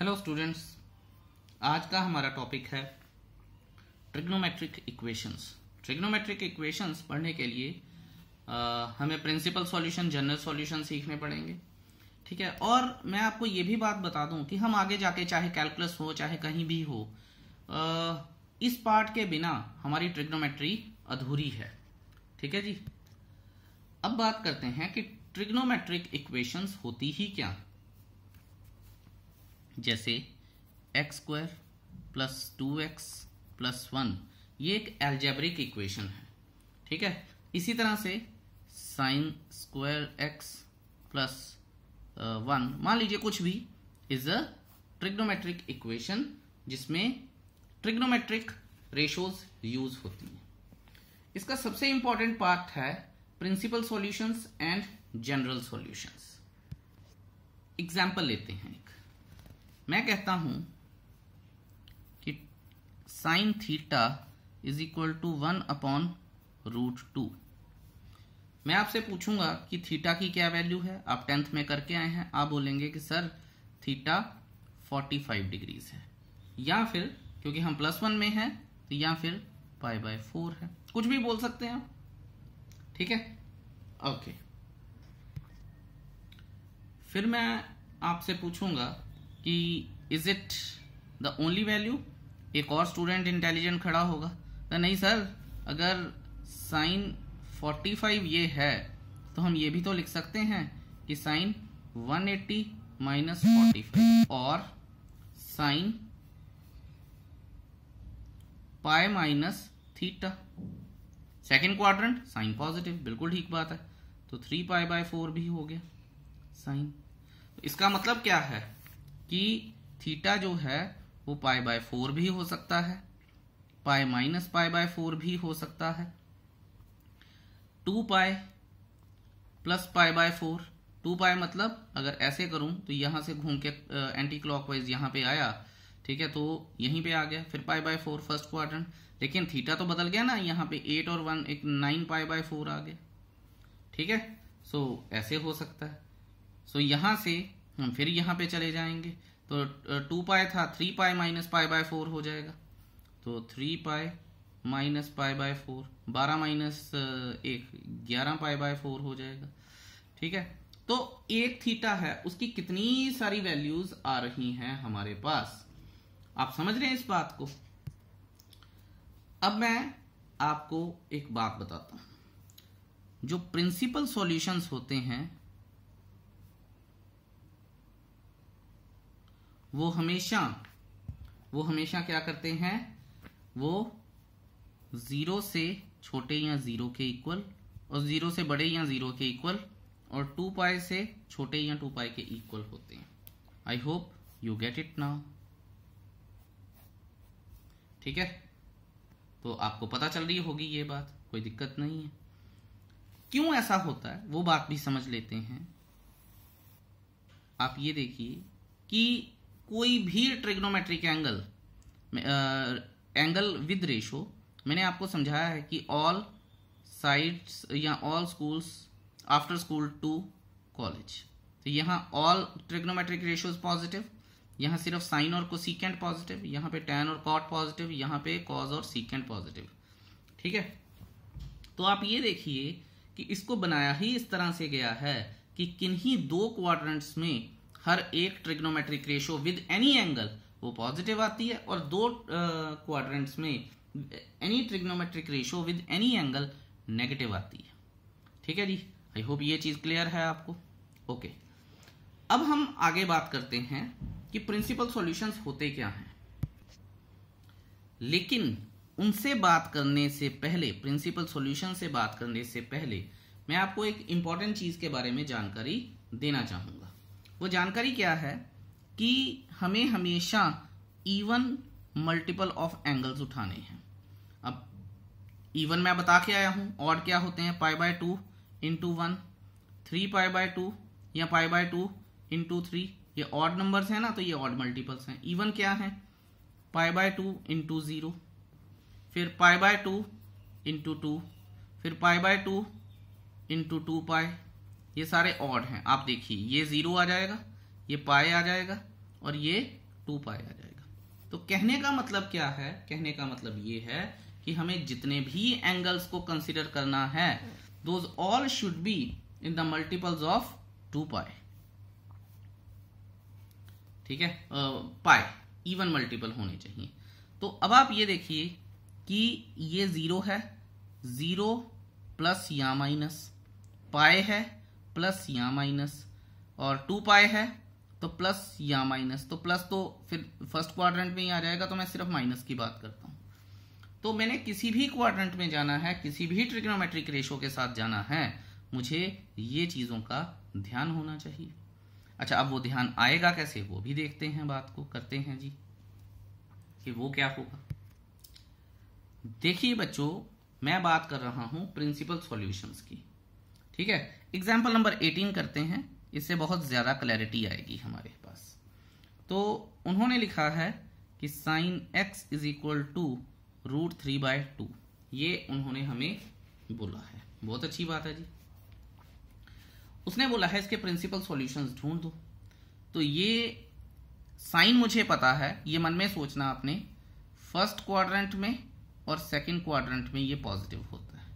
Hello students आज का हमारा टॉपिक है ट्रिग्नोमेट्रिक इक्वेशंस ट्रिग्नोमेट्रिक इक्वेशंस पढ़ने के लिए आ, हमें प्रिंसिपल सॉल्यूशन जनरल सॉल्यूशन सीखने पड़ेंगे ठीक है और मैं आपको ये भी बात बता दूं कि हम आगे जाके चाहे कैलकुलस हो चाहे कहीं भी हो आ, इस पार्ट के बिना हमारी ट्रिग्नोमेट्री अधूरी है ठीक है जी अब बात करते हैं कि ट्रिग्नोमेट्रिक इक्वेशंस होती ही क्या है जैसे x square plus two x plus one ये एक एल्जेब्रिक इक्वेशन है ठीक है इसी तरह से sine square x plus one मान लीजिए कुछ भी इज अ ट्रिग्नोमेट्रिक इक्वेशन जिसमें ट्रिग्नोमेट्रिक रेशोज यूज होती हैं इसका सबसे इंपॉर्टेंट पार्ट है principal solutions and general solutions example लेते हैं मैं कहता हूं कि sine theta is equal to one upon root two मैं आपसे पूछूंगा कि थीटा की क्या वैल्यू है आप टेंथ में करके आए हैं आप बोलेंगे कि सर थीटा 45 डिग्रीज है या फिर क्योंकि हम प्लस वन में हैं तो या फिर पाई बाय फोर है कुछ भी बोल सकते हैं आप ठीक है ओके फिर मैं आपसे पूछूंगा कि is it the only value एक और स्टूडेंट इंटेलिजेंट खड़ा होगा तो नहीं सर अगर साइन 45 ये है तो हम ये भी तो लिख सकते हैं कि साइन 180 एट्टी माइनस फोर्टी और sine pi minus theta second quadrant sine positive बिल्कुल ठीक बात है तो थ्री पाए बाय फोर भी हो गया साइन तो इसका मतलब क्या है कि थीटा जो है वो पाई बाय फोर भी हो सकता है पाए माइनस पाए बाय फोर भी हो सकता है to pi plus pi by four to पाए मतलब अगर ऐसे करूं तो यहां से घूम के एंटी क्लॉकवाइज यहां पे आया ठीक है तो यहीं पे आ गया फिर pi by four first quarter लेकिन थीटा तो बदल गया ना यहाँ पे एट और वन एक नाइन पाई बाय फोर आ गया ठीक है सो ऐसे हो सकता है सो यहां से तो हम फिर यहाँ पे चले जाएंगे तो टू पाए था three pi minus pi by four हो जाएगा तो three pi minus pi by four बारह माइनस एक ग्यारह पाए बाय फोर हो जाएगा ठीक है तो एक थीटा है उसकी कितनी सारी वैल्यूज आ रही हैं हमारे पास आप समझ रहे हैं इस बात को अब मैं आपको एक बात बताता हूं जो प्रिंसिपल सॉल्यूशंस होते हैं वो हमेशा वो हमेशा क्या करते हैं वो जीरो से छोटे या जीरो के इक्वल और जीरो से बड़े या जीरो के इक्वल और टू पाए से छोटे या टू पाए के इक्वल होते हैं I hope you get it now ठीक है तो आपको पता चल रही होगी ये बात कोई दिक्कत नहीं है क्यों ऐसा होता है वो बात भी समझ लेते हैं आप ये देखिए कि कोई भी trigonometric angle angle with ratio मैंने आपको समझाया है कि ऑल साइड्स या all schools after school to college तो यहाँ ऑल ट्रिग्नोमेट्रिक रेशियोज पॉजिटिव यहाँ सिर्फ साइन और कोसिकेंट पॉजिटिव यहाँ पे टैन और कॉट पॉजिटिव यहाँ पे कॉज और सीकेंट पॉजिटिव ठीक है तो आप ये देखिए कि इसको बनाया ही इस तरह से गया है कि किन्हीं दो क्वाड्रेंट्स में हर एक trigonometric ratio with any angle वो पॉजिटिव आती है और दो क्वाड्रेंट्स uh, में any trigonometric ratio with any angle negative आती है ठीक है जी आई होप ये चीज़ क्लियर है आपको ओके okay. अब हम आगे बात करते हैं कि प्रिंसिपल सॉल्यूशंस होते क्या हैं लेकिन उनसे बात करने से पहले प्रिंसिपल सॉल्यूशन से बात करने से पहले मैं आपको एक इंपॉर्टेंट चीज़ के बारे में जानकारी देना चाहूंगा वो जानकारी क्या है कि हमें हमेशा इवन मल्टीपल ऑफ एंगल्स उठाने हैं अब इवन मैं बता के आया हूँ और क्या होते हैं pi by two into one three pi by two या pi by two into three ये ऑड नंबर्स हैं ना तो ये ऑड मल्टीपल्स हैं इवन क्या है pi by two into zero फिर pi by two into two फिर pi by two into two pi ये सारे ऑड हैं आप देखिए ये जीरो आ जाएगा ये पाए आ जाएगा और ये टू पाए आ जाएगा तो कहने का मतलब क्या है कहने का मतलब ये है कि हमें जितने भी एंगल्स को कंसिडर करना है those all should be in the multiples of two pi ठीक है पाए इवन मल्टीपल होने चाहिए तो अब आप ये देखिए कि ये जीरो है जीरो प्लस या माइनस पाए है प्लस या माइनस और टू पाए है तो प्लस या माइनस तो प्लस तो फिर फर्स्ट क्वाड्रेंट में ही आ जाएगा तो मैं सिर्फ माइनस की बात करता हूं तो मैंने किसी भी क्वाड्रेंट में जाना है किसी भी ट्रिग्नोमेट्रिक रेशो के साथ जाना है मुझे ये चीज़ों का ध्यान होना चाहिए अच्छा अब वो ध्यान आएगा कैसे वो भी देखते हैं बात को करते हैं जी कि वो क्या होगा देखिए बच्चों मैं बात कर रहा हूं प्रिंसिपल सॉल्यूशंस की ठीक है एग्जाम्पल नंबर एटीन करते हैं इससे बहुत ज़्यादा क्लैरिटी आएगी हमारे पास तो उन्होंने लिखा है कि sine x is equal to root three by two ये उन्होंने हमें बोला है बहुत अच्छी बात है जी उसने बोला है इसके प्रिंसिपल सॉल्यूशंस ढूंढ दो तो ये साइन मुझे पता है ये मन में सोचना आपने फर्स्ट क्वाड्रेंट में और सेकंड क्वाड्रेंट में ये पॉजिटिव होता है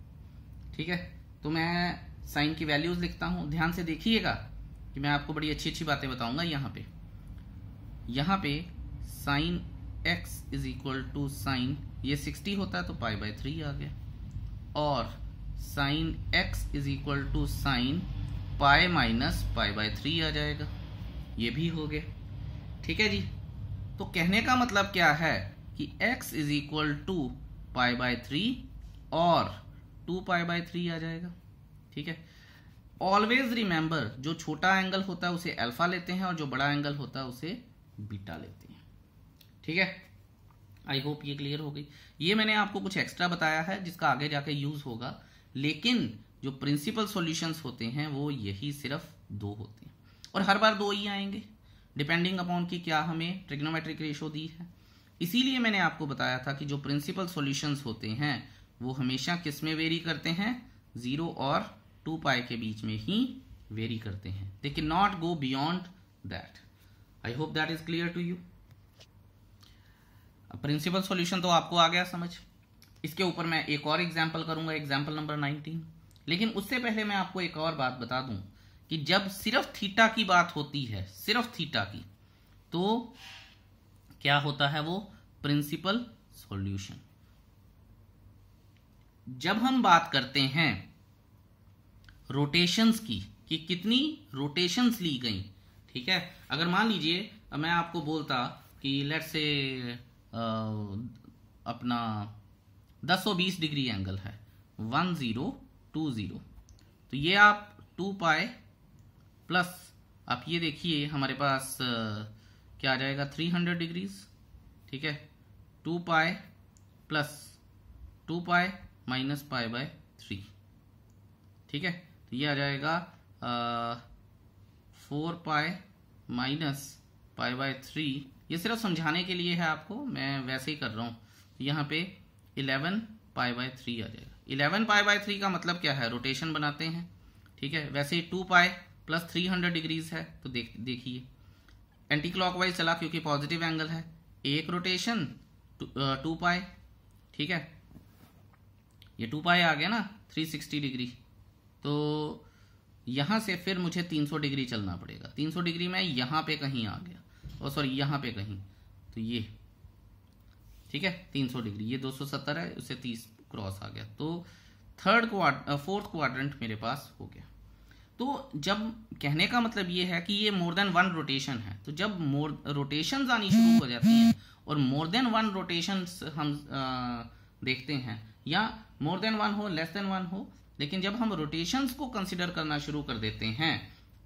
ठीक है तो मैं साइन की वैल्यूज लिखता हूं ध्यान से देखिएगा कि मैं आपको बड़ी अच्छी अच्छी बातें बताऊंगा यहां पे यहां पे sine x is equal to sine ये सिक्सटी होता है तो पाई बाय थ्री आ गया और sine x is equal to sine pi minus pi by three आ जाएगा ये भी हो गया ठीक है जी तो कहने का मतलब क्या है कि x is equal to pi by three और टू पाई बाय थ्री आ जाएगा ठीक है ऑलवेज रिमेंबर जो छोटा एंगल होता है उसे अल्फा लेते हैं और जो बड़ा एंगल होता है उसे बीटा लेते हैं ठीक है आई होप ये क्लियर हो गई ये मैंने आपको कुछ एक्स्ट्रा बताया है जिसका आगे जाके यूज होगा लेकिन जो प्रिंसिपल सॉल्यूशंस होते हैं वो यही सिर्फ दो होते हैं और हर बार दो ही आएंगे डिपेंडिंग अपॉन कि क्या हमें ट्रिग्नोमेट्रिक रेशो दी है इसीलिए मैंने आपको बताया था कि जो प्रिंसिपल सॉल्यूशंस होते हैं वो हमेशा किस में वेरी करते हैं ज़ीरो और टू पाई के बीच में ही वेरी करते हैं दे के not go beyond that I hope that is clear to you principal solution तो आपको आ गया समझ इसके ऊपर मैं एक और एग्जाम्पल करूंगा एग्जाम्पल नंबर 19 लेकिन उससे पहले मैं आपको एक और बात बता दूं कि जब सिर्फ थीटा की बात होती है सिर्फ थीटा की तो क्या होता है वो प्रिंसिपल सॉल्यूशन जब हम बात करते हैं रोटेशंस की कि कितनी रोटेशंस ली गई ठीक है अगर मान लीजिए मैं आपको बोलता कि लेट से अपना बीस डिग्री एंगल है 1020 तो ये आप 2 पाए प्लस आप ये देखिए हमारे पास क्या आ जाएगा 300 डिग्रीज ठीक है 2 पाए प्लस 2 पाए माइनस पाए बाय थ्री ठीक है तो ये आ जाएगा four pi minus pi by three ये सिर्फ समझाने के लिए है आपको मैं वैसे ही कर रहा हूँ तो यहाँ पे इलेवन पाए बाय थ्री आ जाएगा इलेवन पाए बाय थ्री का मतलब क्या है रोटेशन बनाते हैं ठीक है वैसे ही two pi plus three hundred degrees है तो देख देखिए एंटी वाइज चला क्योंकि पॉजिटिव एंगल है एक रोटेशन टू पाए ठीक है ये टू पाए आ गया ना थ्री सिक्सटी डिग्री तो यहां से फिर मुझे 300 डिग्री चलना पड़ेगा 300 डिग्री में यहां पे कहीं आ गया और सॉरी यहां पे कहीं तो ये ठीक है 300 डिग्री ये 270 है उससे 30 क्रॉस आ गया तो थर्ड क्वार फोर्थ क्वाड्रेंट मेरे पास हो गया तो जब कहने का मतलब ये है कि ये मोर देन वन रोटेशन है तो जब मोर रोटेशन आनी शुरू हो जाती है और मोर देन वन रोटेशन हम आ, देखते हैं या मोर देन वन हो लेस देन वन हो लेकिन जब हम रोटेशंस को कंसिडर करना शुरू कर देते हैं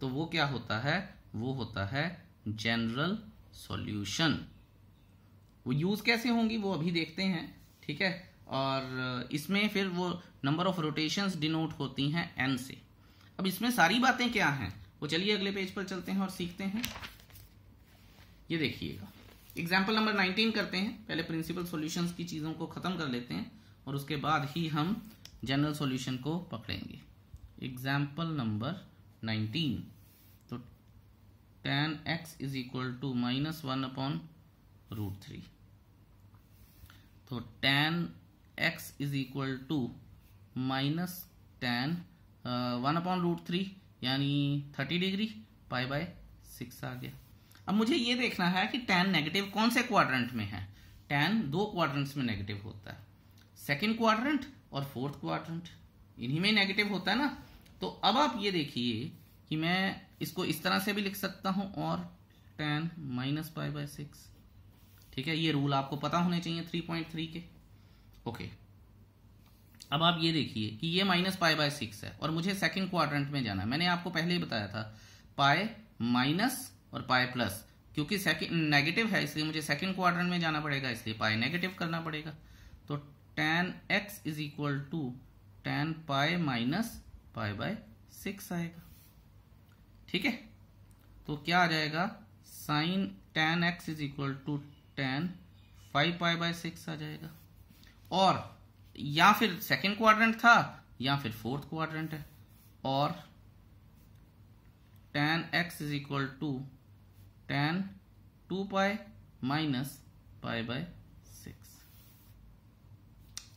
तो वो क्या होता है वो होता है जनरल सॉल्यूशन वो यूज़ कैसे होंगी वो अभी देखते हैं ठीक है और इसमें फिर वो नंबर ऑफ रोटेशंस डिनोट होती हैं एन से अब इसमें सारी बातें क्या हैं वो चलिए अगले पेज पर चलते हैं और सीखते हैं ये देखिएगा एग्जाम्पल नंबर 19 करते हैं पहले प्रिंसिपल सॉल्यूशंस की चीज़ों को ख़त्म कर लेते हैं और उसके बाद ही हम जनरल सॉल्यूशन को पकड़ेंगे एग्जाम्पल नंबर नाइनटीन तो tan x is equal to minus one upon root three तो tan x is equal to minus tan one upon root three यानी thirty degree pi by six आ गया अब मुझे ये देखना है कि टेन नेगेटिव कौन से क्वाड्रेंट में है टेन दो क्वाड्रेंट्स में नेगेटिव होता है सेकेंड क्वाड्रेंट और फोर्थ क्वाड्रेंट इन्हीं में नेगेटिव होता है ना तो अब आप ये देखिए कि मैं इसको इस तरह से भी लिख सकता हूं और tan minus five by six ठीक है ये रूल आपको पता होने चाहिए थ्री पॉइंट थ्री के ओके अब आप ये देखिए कि ये माइनस फाइव बाय सिक्स है और मुझे सेकेंड क्वाड्रेंट में जाना है मैंने आपको पहले ही बताया था पाए माइनस और पाए प्लस क्योंकि सेकेंड नेगेटिव है इसलिए मुझे सेकेंड क्वाड्रेंट में जाना पड़ेगा इसलिए पाए नेगेटिव करना पड़ेगा तो tan x is equal to tan pi minus pi by six आएगा ठीक है तो क्या आ जाएगा sine tan x is equal to tan five pi by six आ जाएगा और या फिर सेकेंड क्वाड्रेंट था या फिर फोर्थ क्वाड्रेंट है और tan x is equal to tan two pi minus pi by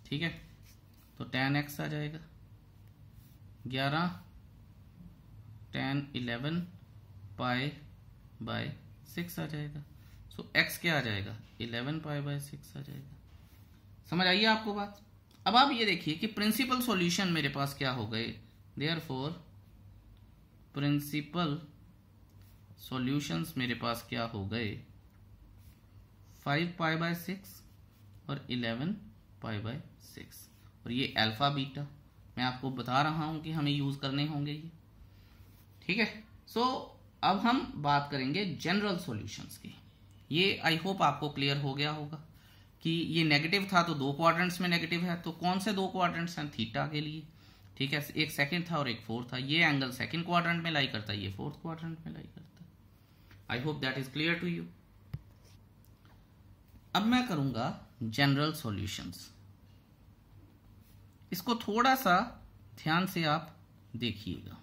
ठीक है तो टेन एक्स आ जाएगा ग्यारह tan eleven pi by six आ जाएगा सो so, एक्स क्या आ जाएगा इलेवन पाए बाय सिक्स आ जाएगा समझ आइए आपको बात अब आप ये देखिए कि प्रिंसिपल सॉल्यूशन मेरे पास क्या हो गए देयर फोर प्रिंसिपल सोल्यूशन मेरे पास क्या हो गए फाइव पाई बाय सिक्स और इलेवन पाई बाय सिक्स और ये अल्फा बीटा मैं आपको बता रहा हूँ कि हमें यूज़ करने होंगे ये ठीक है सो so, अब हम बात करेंगे जनरल सॉल्यूशंस की ये आई होप आपको क्लियर हो गया होगा कि ये नेगेटिव था तो दो क्वाड्रेंट्स में नेगेटिव है तो कौन से दो क्वाड्रेंट्स हैं थीटा के लिए ठीक है एक सेकंड था और एक फोर्थ था ये एंगल सेकंड क्वाड्रेंट में लाई करता है ये फोर्थ क्वाड्रेंट में लाई करता है I hope that is clear to you अब मैं करूंगा जनरल सॉल्यूशंस इसको थोड़ा सा ध्यान से आप देखिएगा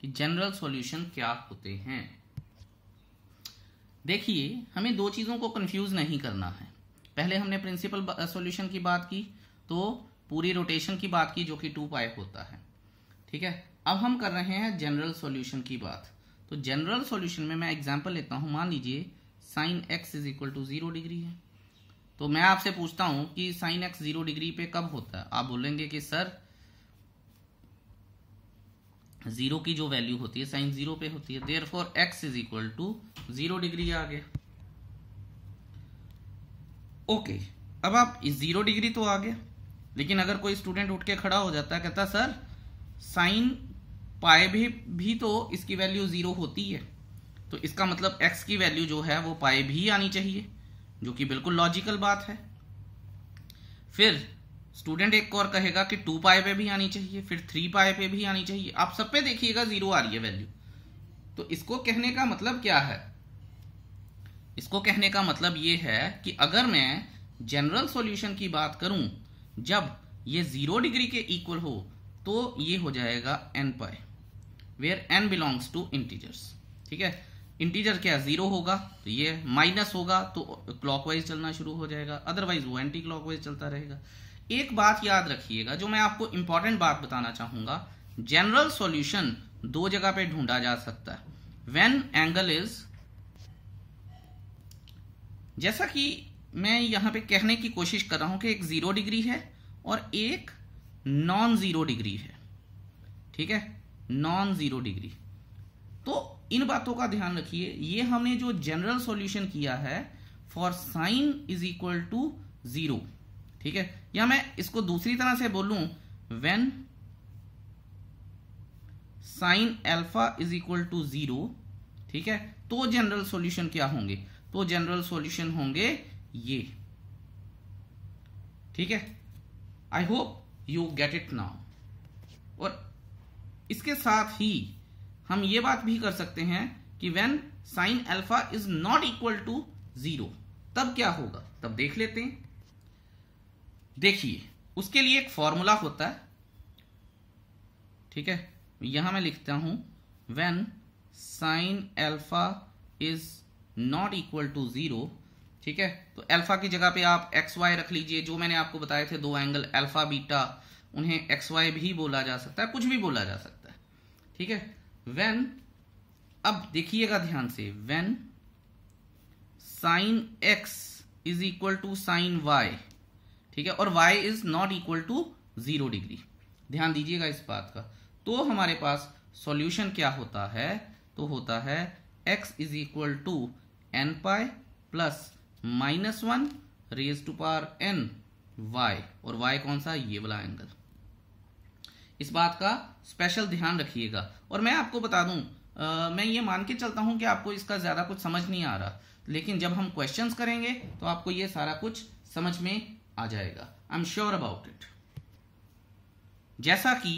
कि जनरल सॉल्यूशन क्या होते हैं देखिए हमें दो चीज़ों को कंफ्यूज नहीं करना है पहले हमने प्रिंसिपल सॉल्यूशन की बात की तो पूरी रोटेशन की बात की जो कि टू पाई होता है ठीक है अब हम कर रहे हैं जनरल सॉल्यूशन की बात तो जनरल सॉल्यूशन में मैं एग्जांपल लेता हूं मान लीजिए sine x is equal to zero degree है तो मैं आपसे पूछता हूं कि साइन एक्स जीरो डिग्री पे कब होता है आप बोलेंगे कि सर जीरो की जो वैल्यू होती है साइन जीरो पे होती है therefore x is equal to zero degree आ गया ओके अब आप जीरो डिग्री तो आ गया लेकिन अगर कोई स्टूडेंट उठ के खड़ा हो जाता है कहता सर साइन पाए भी भी तो इसकी वैल्यू जीरो होती है तो इसका मतलब एक्स की वैल्यू जो है वो पाए भी आनी चाहिए जो कि बिल्कुल लॉजिकल बात है फिर स्टूडेंट एक और कहेगा कि टू पाए पे भी आनी चाहिए फिर थ्री पाए पे भी आनी चाहिए आप सब पे देखिएगा जीरो आ रही है वैल्यू तो इसको कहने का मतलब क्या है इसको कहने का मतलब यह है कि अगर मैं जनरल सॉल्यूशन की बात करूं जब ये जीरो डिग्री के इक्वल हो तो ये हो जाएगा n pi where n belongs to integers ठीक है इंटीजर क्या जीरो होगा तो ये माइनस होगा तो क्लॉकवाइज चलना शुरू हो जाएगा अदरवाइज वो एंटी क्लॉकवाइज चलता रहेगा एक बात याद रखिएगा जो मैं आपको इंपॉर्टेंट बात बताना चाहूंगा जनरल सॉल्यूशन दो जगह पे ढूंढा जा सकता है व्हेन एंगल इज जैसा कि मैं यहां पे कहने की कोशिश कर रहा हूं कि एक जीरो डिग्री है और एक नॉन जीरो डिग्री है ठीक है नॉन जीरो डिग्री तो इन बातों का ध्यान रखिए ये हमने जो जनरल सॉल्यूशन किया है for sine is equal to zero ठीक है या मैं इसको दूसरी तरह से बोलूं when sine alpha is equal to zero ठीक है तो जनरल सॉल्यूशन क्या होंगे तो जनरल सॉल्यूशन होंगे ये ठीक है I hope you get it now और इसके साथ ही हम ये बात भी कर सकते हैं कि when sine alpha is not equal to zero तब क्या होगा तब देख लेते हैं देखिए उसके लिए एक फॉर्मूला होता है ठीक है यहां मैं लिखता हूं when sine alpha is not equal to zero ठीक है तो एल्फा की जगह पे आप एक्स वाई रख लीजिए जो मैंने आपको बताए थे दो एंगल एल्फा बीटा उन्हें एक्स वाई भी बोला जा सकता है कुछ भी बोला जा सकता है ठीक है वेन अब देखिएगा ध्यान से when sine x is equal to sine y ठीक है और y is not equal to zero degree ध्यान दीजिएगा इस बात का तो हमारे पास सॉल्यूशन क्या होता है तो होता है x is equal to n pi plus minus one raise to power n y और y कौन सा ये वाला एंगल इस बात का स्पेशल ध्यान रखिएगा और मैं आपको बता दूं आ, मैं ये मान के चलता हूं कि आपको इसका ज़्यादा कुछ समझ नहीं आ रहा लेकिन जब हम क्वेश्चंस करेंगे तो आपको ये सारा कुछ समझ में आ जाएगा I am sure about it जैसा कि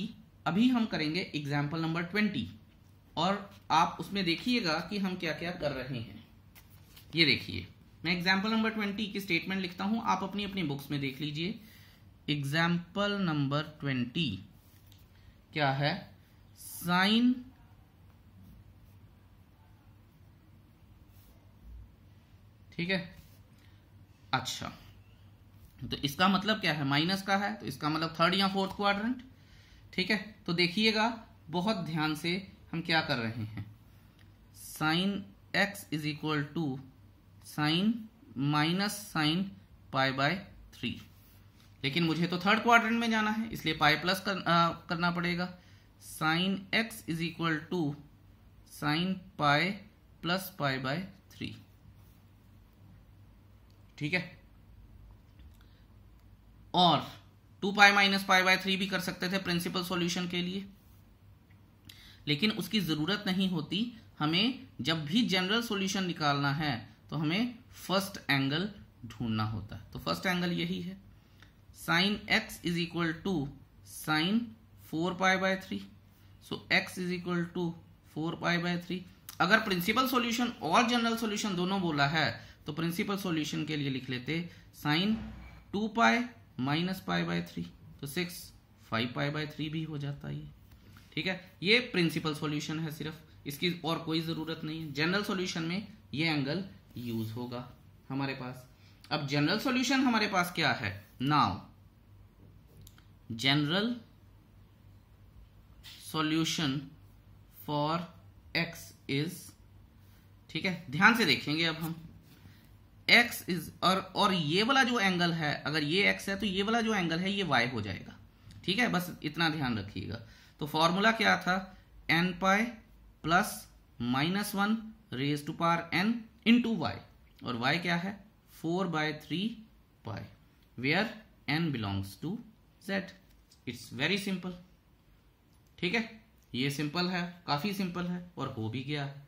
अभी हम करेंगे एग्जाम्पल नंबर ट्वेंटी और आप उसमें देखिएगा कि हम क्या क्या कर रहे हैं ये देखिए मैं एग्जाम्पल नंबर ट्वेंटी की स्टेटमेंट लिखता हूं आप अपनी अपनी बुक्स में देख लीजिए एग्जाम्पल नंबर ट्वेंटी क्या है साइन ठीक है अच्छा तो इसका मतलब क्या है माइनस का है तो इसका मतलब थर्ड या फोर्थ क्वाड्रेंट ठीक है तो देखिएगा बहुत ध्यान से हम क्या कर रहे हैं sine x is equal to sine minus sine pi by three लेकिन मुझे तो थर्ड क्वार्टर में जाना है इसलिए पाई प्लस कर, आ, करना पड़ेगा sine x is equal to sine pi plus pi by three ठीक है और two pi minus pi by three भी कर सकते थे प्रिंसिपल सॉल्यूशन के लिए लेकिन उसकी ज़रूरत नहीं होती हमें जब भी जनरल सॉल्यूशन निकालना है तो हमें फर्स्ट एंगल ढूंढना होता है तो फर्स्ट एंगल यही है sine x is equal to sine four pi by three so x is equal to four pi by three अगर प्रिंसिपल सॉल्यूशन और जनरल सॉल्यूशन दोनों बोला है तो प्रिंसिपल सॉल्यूशन के लिए लिख लेते sine two pi minus pi by three तो six five pi by three भी हो जाता है ठीक है ये प्रिंसिपल सॉल्यूशन है सिर्फ इसकी और कोई ज़रूरत नहीं है जनरल सॉल्यूशन में ये एंगल यूज होगा हमारे पास अब जनरल सॉल्यूशन हमारे पास क्या है now general solution for x is ठीक है ध्यान से देखेंगे अब हम एक्स इज और और ये वाला जो एंगल है अगर ये एक्स है तो ये वाला जो एंगल है ये वाई हो जाएगा ठीक है बस इतना ध्यान रखिएगा तो फॉर्मूला क्या था n pi plus minus one raise to power n into y और वाई क्या है four by three pi where n belongs to Z it's very simple ठीक है ये सिंपल है काफी सिंपल है और हो भी गया है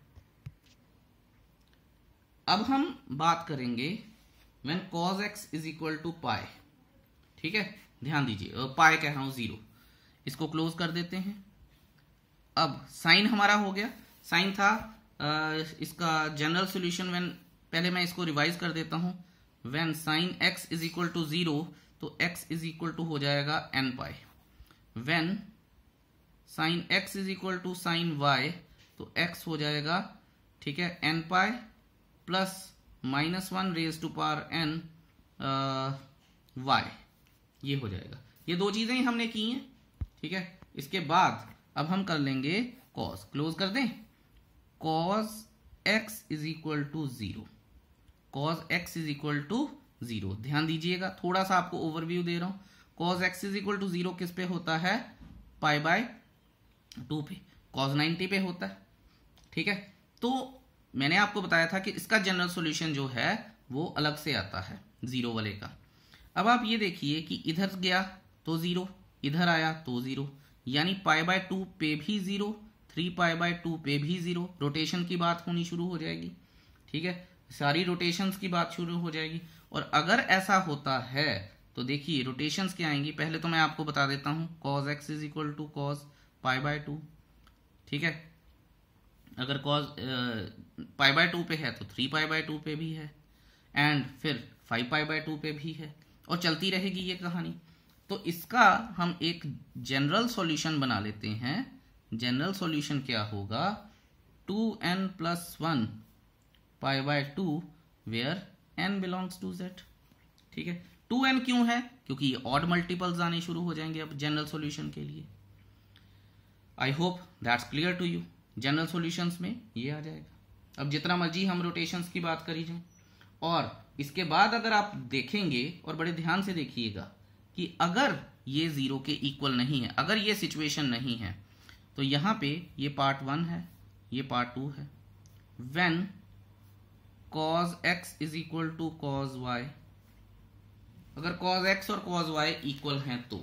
अब हम बात करेंगे when cos x is equal to pi ठीक है ध्यान दीजिए पाए कह रहा हूं जीरो इसको क्लोज कर देते हैं अब साइन हमारा हो गया साइन था इसका जनरल सोल्यूशन व्हेन पहले मैं इसको रिवाइज कर देता हूं when sine x is equal to zero तो एक्स इज इक्वल टू हो जाएगा n pi when sine x is equal to sine y तो एक्स हो जाएगा ठीक है n pi plus minus one raise to power n y ये हो जाएगा ये दो चीजें ही हमने की हैं ठीक है इसके बाद अब हम कर लेंगे कॉस क्लोज कर दें cos x is equal to zero cos x is equal to zero ध्यान दीजिएगा थोड़ा सा आपको ओवरव्यू दे रहा हूं cos x is equal to zero किस पे होता है पाई बाय टू पे कॉज नाइनटी पे होता है ठीक है तो मैंने आपको बताया था कि इसका जनरल सोल्यूशन जो है वो अलग से आता है जीरो वाले का अब आप ये देखिए कि इधर गया तो जीरो इधर आया तो जीरो यानी पाई बाय टू पे भी zero three pi by two पे भी जीरो रोटेशन की बात होनी शुरू हो जाएगी ठीक है सारी रोटेशंस की बात शुरू हो जाएगी और अगर ऐसा होता है तो देखिए रोटेशंस क्या आएंगी पहले तो मैं आपको बता देता हूँ cos x is equal to cos pi by two ठीक है अगर कॉज पाई बाय टू पे है तो थ्री पाई बाय टू पे भी है एंड फिर फाइव पाई बाय टू पे भी है और चलती रहेगी ये कहानी तो इसका हम एक जनरल सॉल्यूशन बना लेते हैं जनरल सॉल्यूशन क्या होगा two n plus one pi by two where n belongs to z ठीक है टू एन क्यों है क्योंकि ऑड मल्टीपल्स आने शुरू हो जाएंगे अब जनरल सोल्यूशन के लिए I hope that's clear to you general solution में ये आ जाएगा अब जितना मर्जी हम रोटेशन की बात करी जाए और इसके बाद अगर आप देखेंगे और बड़े ध्यान से देखिएगा कि अगर ये जीरो के इक्वल नहीं है अगर ये सिचुएशन नहीं है तो यहां पे ये पार्ट वन है ये पार्ट टू है when cos x is equal to cos y अगर कॉज एक्स और कॉज वाई इक्वल हैं तो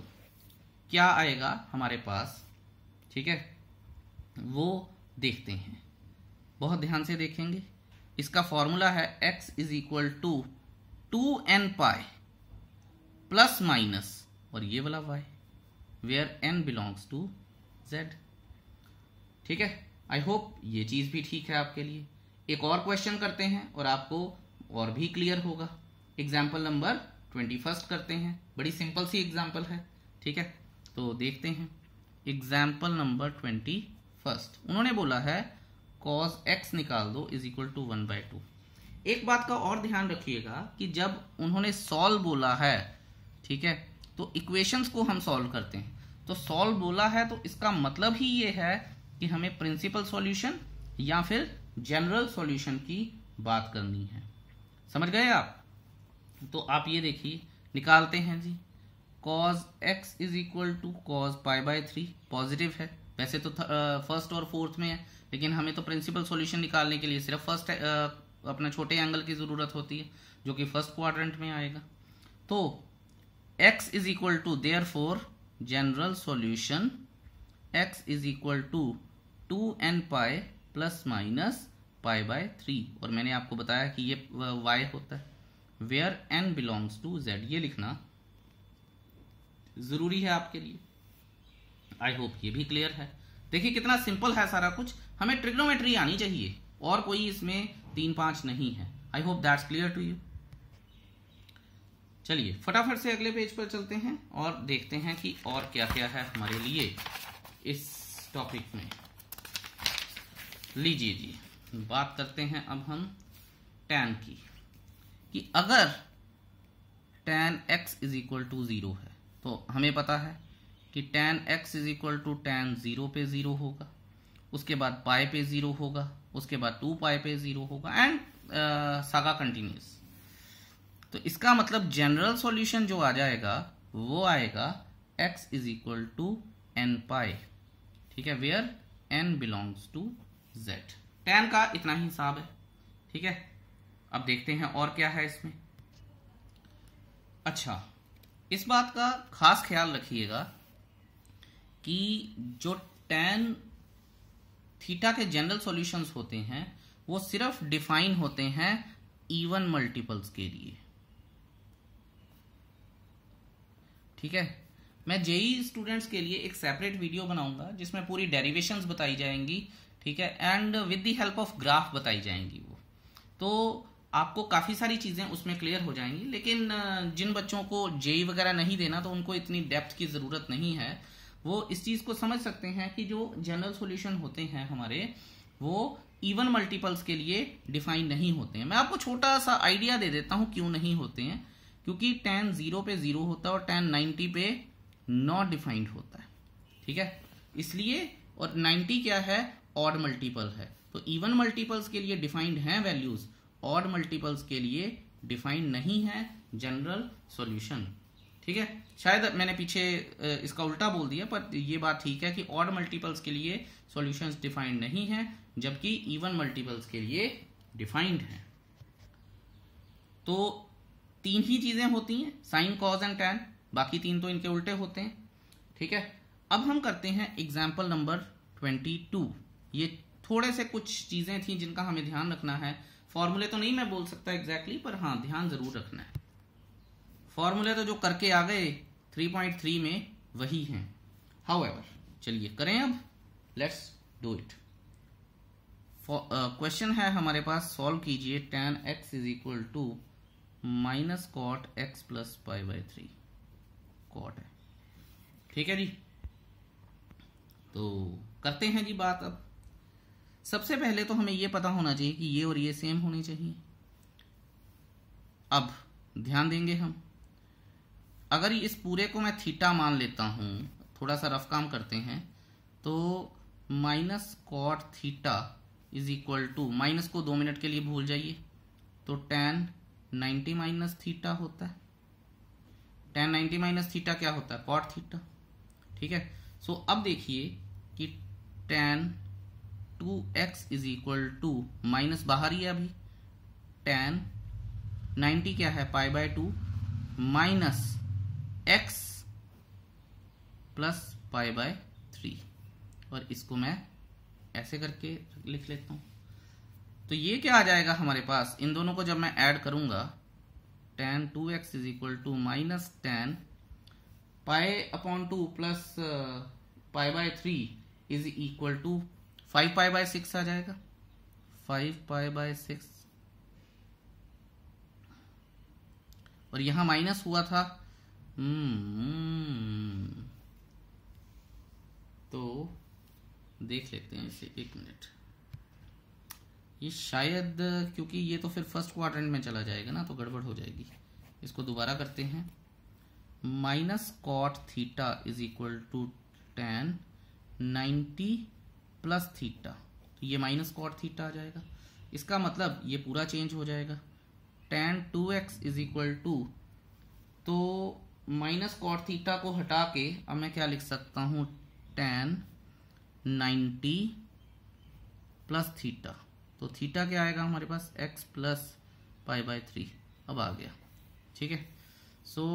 क्या आएगा हमारे पास ठीक है वो देखते हैं बहुत ध्यान से देखेंगे इसका फॉर्मूला है x is equal to two n pi plus minus और ये वाला y where n belongs to z ठीक है आई होप ये चीज़ भी ठीक है आपके लिए एक और क्वेश्चन करते हैं और आपको और भी क्लियर होगा एग्जाम्पल नंबर ट्वेंटी फर्स्ट करते हैं बड़ी सिंपल सी एग्जाम्पल है ठीक है तो देखते हैं एग्जाम्पल नंबर ट्वेंटी फर्स्ट उन्होंने बोला है कॉज एक्स निकाल दो is equal to one by two एक बात का और ध्यान रखिएगा कि जब उन्होंने सॉल्व बोला है ठीक है तो इक्वेशंस को हम सॉल्व करते हैं तो सॉल्व बोला है तो इसका मतलब ही ये है कि हमें प्रिंसिपल सॉल्यूशन या फिर जनरल सॉल्यूशन की बात करनी है समझ गए आप तो आप ये देखिए निकालते हैं जी cos x is equal to cos pi by three positive है वैसे तो फर्स्ट और फोर्थ में है लेकिन हमें तो प्रिंसिपल सॉल्यूशन निकालने के लिए सिर्फ फर्स्ट अपने छोटे एंगल की ज़रूरत होती है जो कि फर्स्ट क्वाड्रेंट में आएगा तो x is equal to therefore general solution x is equal to two n pi plus minus pi by three और मैंने आपको बताया कि ये वाई होता है where n belongs to z ये लिखना जरूरी है आपके लिए आई होप ये भी क्लियर है देखिए कितना सिंपल है सारा कुछ हमें ट्रिग्नोमेट्री आनी चाहिए और कोई इसमें तीन पांच नहीं है I hope that's clear to you चलिए फटाफट से अगले पेज पर चलते हैं और देखते हैं कि और क्या क्या है हमारे लिए इस टॉपिक में लीजिए जी बात करते हैं अब हम टैन की कि अगर tan x is equal to zero है तो हमें पता है कि tan x is equal to tan zero पे ज़ीरो होगा उसके बाद पाए पे ज़ीरो होगा उसके बाद टू पाए पे ज़ीरो होगा एंड सागा कंटिन्यूस तो इसका मतलब जनरल सॉल्यूशन जो आ जाएगा वो आएगा x is equal to n pi ठीक है where n belongs to z tan का इतना ही हिसाब है ठीक है अब देखते हैं और क्या है इसमें अच्छा इस बात का खास ख्याल रखिएगा कि जो टेन थीटा के जनरल सॉल्यूशंस होते हैं वो सिर्फ डिफाइन होते हैं इवन मल्टीपल्स के लिए ठीक है मैं जेई स्टूडेंट्स e के लिए एक सेपरेट वीडियो बनाऊंगा जिसमें पूरी डेरिवेशंस बताई जाएंगी ठीक है and with the help of graph बताई जाएंगी वो तो आपको काफ़ी सारी चीज़ें उसमें क्लियर हो जाएंगी लेकिन जिन बच्चों को जेई वगैरह नहीं देना तो उनको इतनी डेप्थ की ज़रूरत नहीं है वो इस चीज़ को समझ सकते हैं कि जो जनरल सॉल्यूशन होते हैं हमारे वो इवन मल्टीपल्स के लिए डिफाइन नहीं होते हैं मैं आपको छोटा सा आइडिया दे देता हूँ क्यों नहीं होते हैं क्योंकि टेन जीरो पे जीरो होता है और टेन नाइन्टी पे नॉट डिफाइंड होता है ठीक है इसलिए और नाइन्टी क्या है ऑड मल्टीपल है तो इवन मल्टीपल्स के लिए डिफाइंड हैं वैल्यूज ऑड मल्टीपल्स के लिए डिफाइंड नहीं है जनरल सॉल्यूशन ठीक है शायद मैंने पीछे इसका उल्टा बोल दिया पर यह बात ठीक है कि ऑड मल्टीपल्स के लिए सॉल्यूशंस डिफाइंड नहीं है जबकि इवन मल्टीपल्स के लिए डिफाइंड है तो तीन ही चीजें होती हैं साइन कॉज एंड टैन बाकी तीन तो इनके उल्टे होते हैं ठीक है अब हम करते हैं एग्जाम्पल नंबर ट्वेंटी टू ये थोड़े से कुछ चीज़ें थी जिनका हमें ध्यान रखना है फॉर्मूले तो नहीं मैं बोल सकता एग्जैक्टली exactly, पर हाँ ध्यान ज़रूर रखना है फॉर्मूले तो जो करके आ गए 3.3 में वही हैं हाउ चलिए करें अब लेट्स डू इट क्वेश्चन है हमारे पास सॉल्व कीजिए tan x is equal to minus cot x plus five by three cot है ठीक है जी तो करते हैं जी बात अब सबसे पहले तो हमें यह पता होना चाहिए कि ये और ये सेम होनी चाहिए अब ध्यान देंगे हम अगर इस पूरे को मैं थीटा मान लेता हूं थोड़ा सा रफ काम करते हैं तो minus cot theta is equal to minus को दो मिनट के लिए भूल जाइए तो टेन नाइन्टी माइनस थीटा होता है टेन नाइन्टी माइनस थीटा क्या होता है कॉट थीटा ठीक है सो so, अब देखिए कि tan two x is equal to minus बाहर ही अभी टेन नाइन्टी क्या है pi by two minus x plus pi by three और इसको मैं ऐसे करके लिख लेता हूं तो ये क्या आ जाएगा हमारे पास इन दोनों को जब मैं ऐड करूंगा tan two x is equal to minus tan pi upon two plus pi by three is equal to five pi by six आ जाएगा फाइव पाई बाय सिक्स और यहां माइनस हुआ था हम्म। तो देख लेते हैं इसे एक मिनट ये शायद क्योंकि ये तो फिर फर्स्ट क्वाड्रेंट में चला जाएगा ना तो गड़बड़ हो जाएगी इसको दोबारा करते हैं minus cot theta is equal to tan ninety plus theta तो ये माइनस कॉट थीटा आ जाएगा इसका मतलब ये पूरा चेंज हो जाएगा tan two x is equal to तो माइनस कॉट थीटा को हटा के अब मैं क्या लिख सकता हूँ टेन नाइन्टी प्लस थीटा तो थीटा क्या आएगा हमारे पास x plus pi by three अब आ गया ठीक है so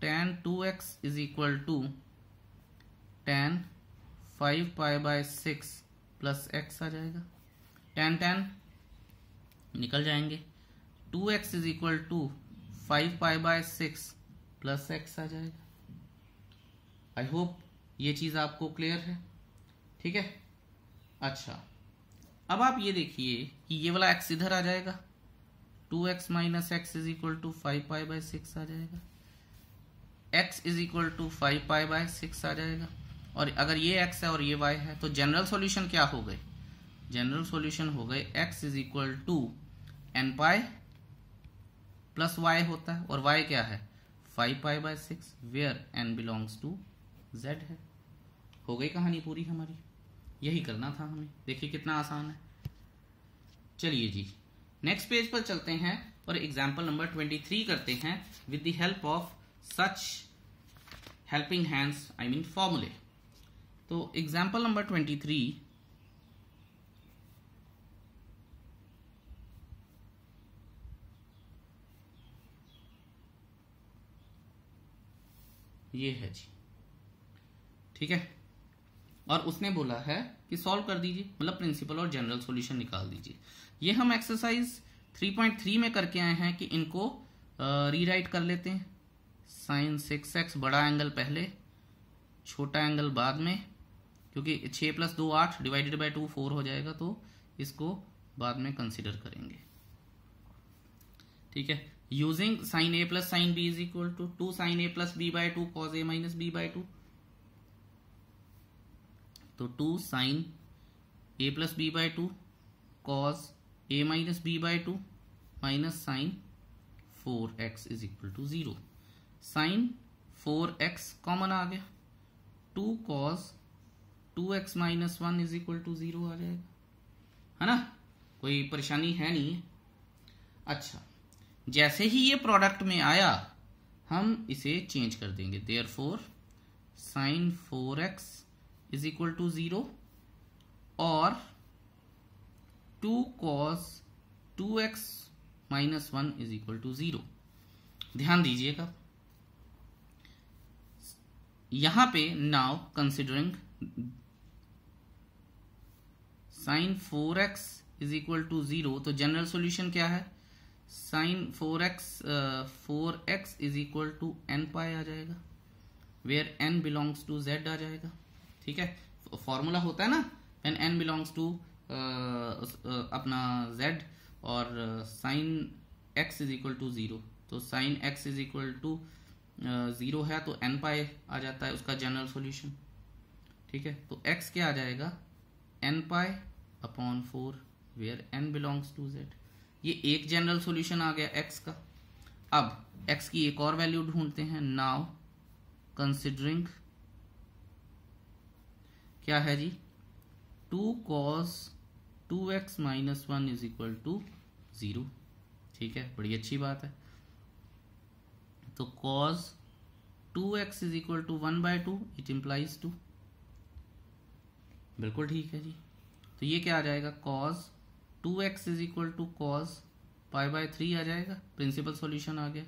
tan two x is equal to tan five pi by six plus x आ जाएगा टेन टेन निकल जाएंगे two x is equal to five pi by six plus x आ जाएगा आई होप ये चीज़ आपको क्लियर है ठीक है अच्छा अब आप ये देखिए कि ये वाला एक्स इधर आ जाएगा two x minus x is equal to five pi by six आ जाएगा x is equal to five pi by six आ जाएगा और अगर ये एक्स है और ये वाई है तो जनरल सॉल्यूशन क्या हो गए जनरल सॉल्यूशन हो गए x is equal to n pi plus y होता है और वाई क्या है five pi by six where n belongs to z है हो गई कहानी पूरी हमारी यही करना था हमें देखिए कितना आसान है चलिए जी नेक्स्ट पेज पर चलते हैं और एग्जाम्पल नंबर ट्वेंटी थ्री करते हैं with the help of such helping hands I mean formulae तो एग्जाम्पल नंबर ट्वेंटी थ्री ये है जी ठीक है और उसने बोला है कि सॉल्व कर दीजिए मतलब प्रिंसिपल और जनरल सॉल्यूशन निकाल दीजिए ये हम एक्सरसाइज 3.3 में करके आए हैं कि इनको रीराइट कर लेते हैं साइन सिक्स एक्स बड़ा एंगल पहले छोटा एंगल बाद में क्योंकि छः प्लस दो आठ डिवाइडेड बाई टू फोर हो जाएगा तो इसको बाद में कंसिडर करेंगे ठीक है using sine A plus sine B is equal to two sine A plus B by two cos A minus B by two तो two sine A plus B by two cos A minus B by two minus sine four x is equal to zero sine four x common आ गया two cos two x minus one is equal to zero आ जाएगा है ना कोई परेशानी है नहीं अच्छा जैसे ही ये प्रोडक्ट में आया हम इसे चेंज कर देंगे therefore sine four x is equal to zero और two cos two x minus one is equal to zero ध्यान दीजिएगा यहां पे now considering sine four x is equal to zero तो जनरल सोल्यूशन क्या है sine four x four x is equal to n pi आ जाएगा where n belongs to z आ जाएगा ठीक है फॉर्मूला होता है ना एन एन बिलोंग्स टू अपना जेड और sine x is equal to zero तो sine x is equal to zero है तो एन पाए आ जाता है उसका जनरल सॉल्यूशन ठीक है तो एक्स क्या आ जाएगा n pi upon four where n belongs to z ये एक जनरल सॉल्यूशन आ गया एक्स का अब एक्स की एक और वैल्यू ढूंढते हैं नाउ कंसिडरिंग क्या है जी two cos two x minus one is equal to zero ठीक है बड़ी अच्छी बात है तो cos two x is equal to one by two it implies to बिल्कुल ठीक है जी तो ये क्या आ जाएगा cos two x is equal to cos pi by three आ जाएगा प्रिंसिपल सॉल्यूशन आ गया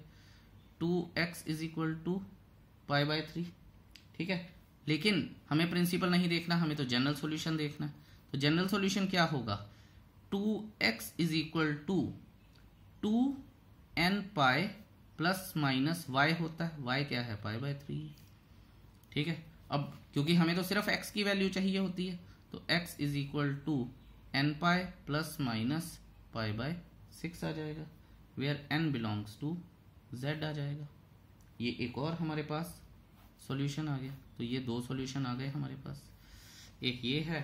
two x is equal to pi by three ठीक है लेकिन हमें प्रिंसिपल नहीं देखना हमें तो जनरल सॉल्यूशन देखना है तो जनरल सॉल्यूशन क्या होगा two x is equal to two n pi plus minus y होता है वाई क्या है पाई बाय थ्री ठीक है अब क्योंकि हमें तो सिर्फ एक्स की वैल्यू चाहिए होती है तो x is equal to n pi plus minus pi by six आ जाएगा where n belongs to z आ जाएगा ये एक और हमारे पास सॉल्यूशन आ गया तो ये दो सॉल्यूशन आ गए हमारे पास एक ये है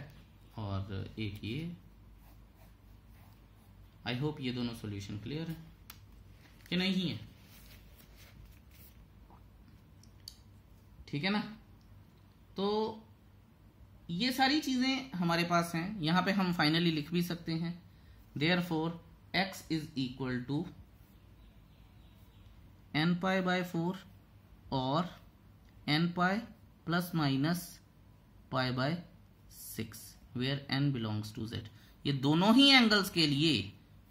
और एक ये आई होप ये दोनों सॉल्यूशन क्लियर है कि नहीं है ठीक है ना तो ये सारी चीज़ें हमारे पास हैं यहां पे हम फाइनली लिख भी सकते हैं therefore x is equal to n pi by four और n pi plus minus pi by six where n belongs to z ये दोनों ही एंगल्स के लिए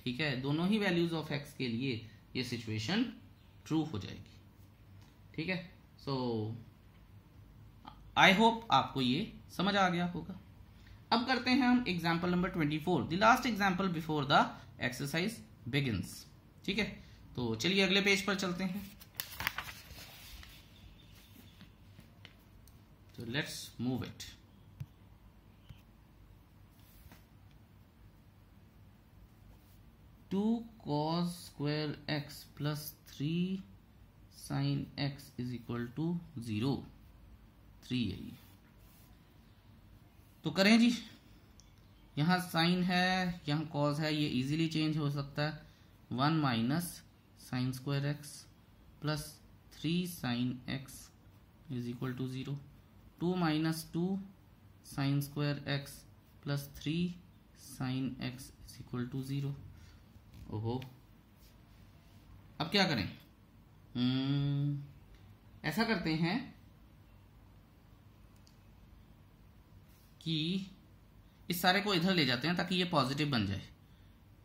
ठीक है दोनों ही वैल्यूज ऑफ एक्स के लिए ये सिचुएशन ट्रू हो जाएगी ठीक है सो so, आई होप आपको ये समझ आ गया होगा अब करते हैं हम example number twenty four the last example before the exercise begins ठीक है तो चलिए अगले पेज पर चलते हैं तो let's move it to cos square x plus three sine x is equal to zero three है ये तो करें जी यहाँ साइन है यहाँ कॉज है ये इजीली चेंज हो सकता है one minus sine square x plus three sine x is equal to zero two minus two sine square x plus three sine x is equal to zero ओहो अब क्या करें हम्म, ऐसा करते हैं कि इस सारे को इधर ले जाते हैं ताकि ये पॉजिटिव बन जाए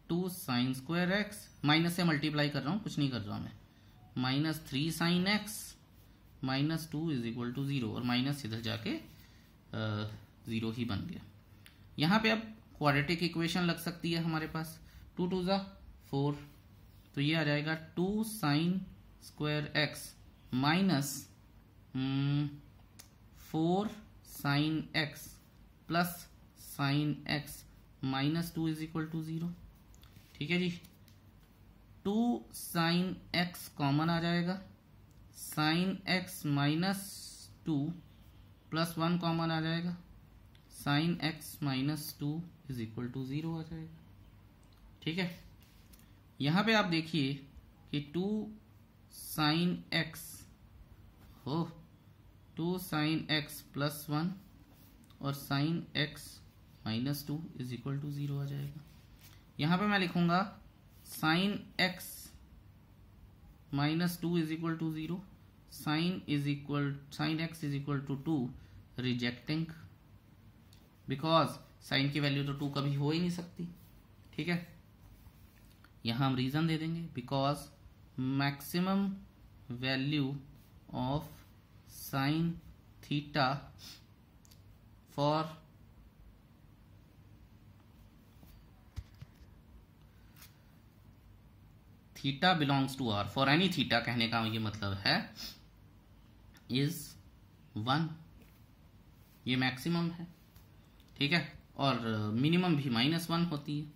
two sine square x minus से मल्टीप्लाई कर रहा हूँ कुछ नहीं कर रहा मैं minus three sine x minus two is equal to zero और माइनस इधर जाके ज़ीरो ही बन गया यहाँ पे अब क्वाड्रेटिक इक्वेशन लग सकती है हमारे पास टू टू ज़ा फोर तो ये आ जाएगा two sine square x minus four sine x plus sine x minus two is equal to zero ठीक है जी टू साइन एक्स कॉमन आ जाएगा sine x minus two plus one common आ जाएगा sine x minus two is equal to zero आ जाएगा ठीक है यहाँ पे आप देखिए कि टू साइन एक्स हो to sine x plus one और sine x minus two is equal to zero आ जाएगा यहां पे मैं लिखूंगा sine x minus two is equal to zero sine is equal sine x is equal to two rejecting because sine की value तो two कभी हो ही नहीं सकती ठीक है यहां हम रीज़न दे देंगे because maximum value of sine theta for theta belongs to R for any theta कहने का ये मतलब है इज वन ये मैक्सिमम है ठीक है और मिनिमम uh, भी माइनस वन होती है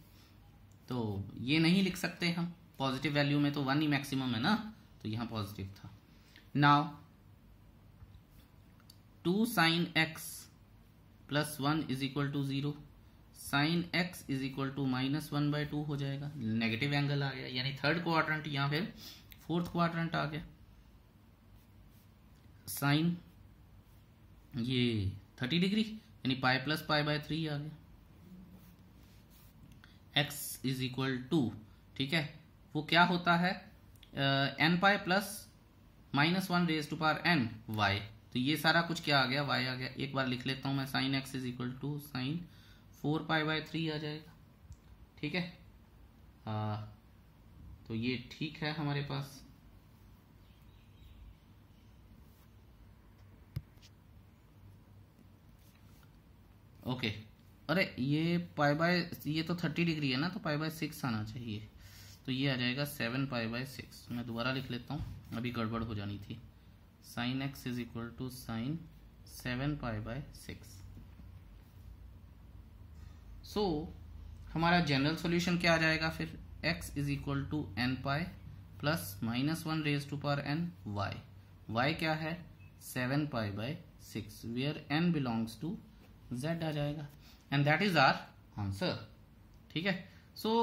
तो ये नहीं लिख सकते हम पॉजिटिव वैल्यू में तो वन ही मैक्सिमम है ना तो यहां पॉजिटिव था now two sine x plus one is equal to zero sine x is equal to minus one by two हो जाएगा नेगेटिव एंगल आ गया यानी थर्ड क्वाड्रेंट या फिर फोर्थ क्वाड्रेंट आ गया साइन ये थर्टी डिग्री यानी pi plus pi by three आ गया एक्स इज इक्वल टू ठीक है वो क्या होता है n pi plus minus one raise to power n y तो ये सारा कुछ क्या आ गया वाई आ गया एक बार लिख लेता हूं मैं sine x is equal to sine four pi by three आ जाएगा ठीक है आ, तो ये ठीक है हमारे पास ओके अरे ये पाई बाय ये तो थर्टी डिग्री है ना तो पाई बाय सिक्स आना चाहिए तो ये आ जाएगा सेवन पाई बाय सिक्स मैं दोबारा लिख लेता हूँ अभी गड़बड़ हो जानी थी sine x is equal to sine seven pi by six so हमारा जनरल सॉल्यूशन क्या आ जाएगा फिर x is equal to n pi plus minus one raise to power n y y क्या है seven pi by six where n belongs to z आ जाएगा and that is our answer ठीक है so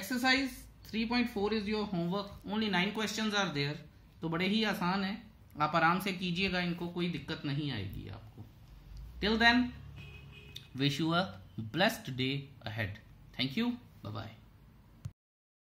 exercise 3.4 is your homework only nine questions are there तो बड़े ही आसान है आप आराम से कीजिएगा इनको कोई दिक्कत नहीं आएगी आपको till then wish you a blessed day ahead thank you bye